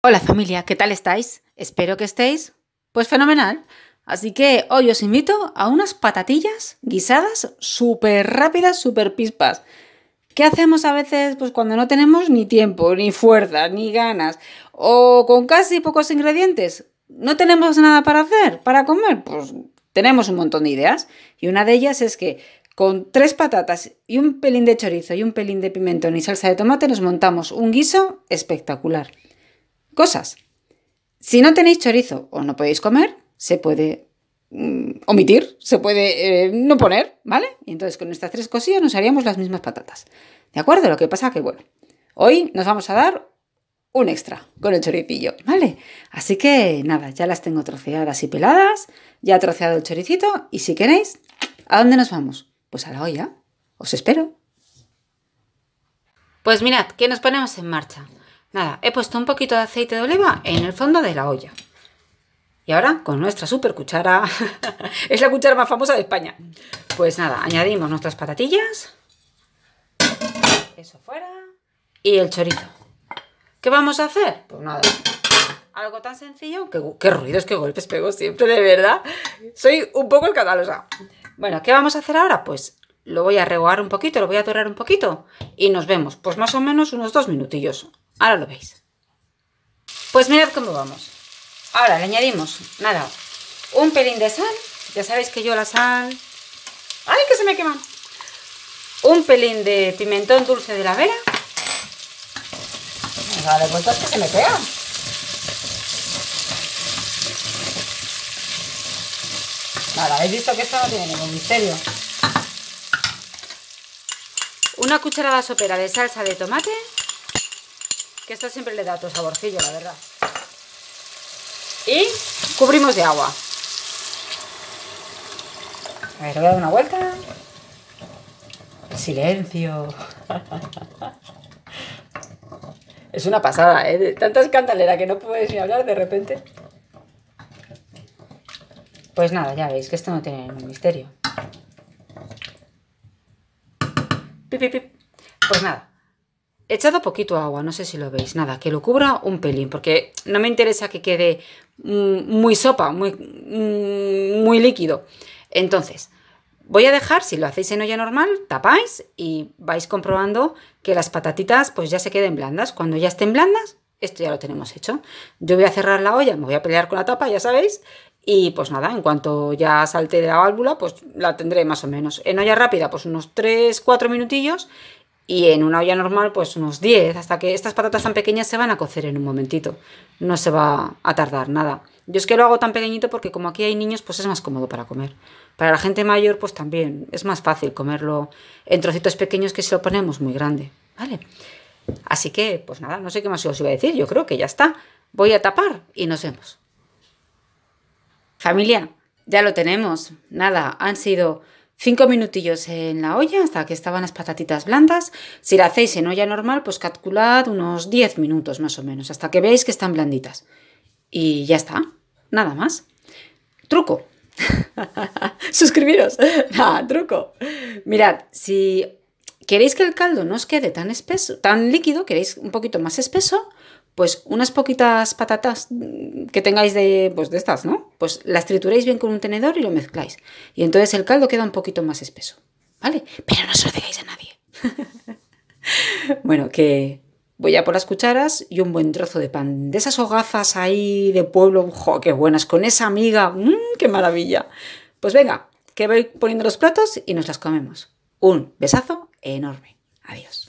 Hola familia, ¿qué tal estáis? Espero que estéis pues fenomenal. Así que hoy os invito a unas patatillas guisadas súper rápidas, súper pispas. ¿Qué hacemos a veces pues cuando no tenemos ni tiempo, ni fuerza, ni ganas o con casi pocos ingredientes? No tenemos nada para hacer, para comer, pues tenemos un montón de ideas y una de ellas es que con tres patatas y un pelín de chorizo y un pelín de pimentón y salsa de tomate nos montamos un guiso espectacular cosas. Si no tenéis chorizo o no podéis comer, se puede mm, omitir, se puede eh, no poner, ¿vale? Y entonces con estas tres cosillas nos haríamos las mismas patatas. ¿De acuerdo? Lo que pasa que, bueno, hoy nos vamos a dar un extra con el choripillo, ¿vale? Así que nada, ya las tengo troceadas y peladas, ya troceado el choricito y si queréis, ¿a dónde nos vamos? Pues a la olla. Os espero. Pues mirad, que nos ponemos en marcha. Nada, he puesto un poquito de aceite de oliva en el fondo de la olla. Y ahora, con nuestra super cuchara, es la cuchara más famosa de España. Pues nada, añadimos nuestras patatillas. Eso fuera. Y el chorizo. ¿Qué vamos a hacer? Pues nada, algo tan sencillo. Qué, ruidos, qué golpes pego siempre, de verdad. Soy un poco el catalosa. Bueno, ¿qué vamos a hacer ahora? Pues lo voy a regoar un poquito, lo voy a dorar un poquito y nos vemos, pues más o menos unos dos minutillos. Ahora lo veis. Pues mirad cómo vamos. Ahora le añadimos, nada, un pelín de sal. Ya sabéis que yo la sal... ¡Ay, que se me quema! Un pelín de pimentón dulce de la vera. Vale, pues es que se me pega. Vale, habéis visto que esto no tiene ningún misterio. Una cucharada sopera de salsa de tomate que esto siempre le da tu saborcillo, la verdad. Y cubrimos de agua. A ver, voy a dar una vuelta. Silencio. Es una pasada, ¿eh? tanta escandalera que no puedes ni hablar de repente. Pues nada, ya veis que esto no tiene ningún misterio. Pues nada, He echado poquito agua, no sé si lo veis, nada, que lo cubra un pelín, porque no me interesa que quede mm, muy sopa, muy, mm, muy líquido. Entonces, voy a dejar, si lo hacéis en olla normal, tapáis y vais comprobando que las patatitas pues ya se queden blandas. Cuando ya estén blandas, esto ya lo tenemos hecho. Yo voy a cerrar la olla, me voy a pelear con la tapa, ya sabéis, y pues nada, en cuanto ya salte de la válvula, pues la tendré más o menos. En olla rápida, pues unos 3-4 minutillos y en una olla normal pues unos 10, hasta que estas patatas tan pequeñas se van a cocer en un momentito, no se va a tardar nada. Yo es que lo hago tan pequeñito porque como aquí hay niños pues es más cómodo para comer. Para la gente mayor pues también es más fácil comerlo en trocitos pequeños que si lo ponemos muy grande, ¿vale? Así que pues nada, no sé qué más os iba a decir, yo creo que ya está. Voy a tapar y nos vemos. Familia, ya lo tenemos. Nada, han sido 5 minutillos en la olla hasta que estaban las patatitas blandas. Si la hacéis en olla normal, pues calculad unos 10 minutos más o menos, hasta que veáis que están blanditas. Y ya está, nada más. Truco. Suscribiros. truco. Mirad, si queréis que el caldo no os quede tan espeso, tan líquido, queréis un poquito más espeso, pues unas poquitas patatas que tengáis de, pues, de estas, ¿no? Pues las trituráis bien con un tenedor y lo mezcláis. Y entonces el caldo queda un poquito más espeso, ¿vale? Pero no se lo digáis a nadie. bueno, que voy a por las cucharas y un buen trozo de pan. De esas hogazas ahí de pueblo, ¡jo, qué buenas! Con esa amiga, mm, qué maravilla! Pues venga, que voy poniendo los platos y nos las comemos. Un besazo enorme. Adiós.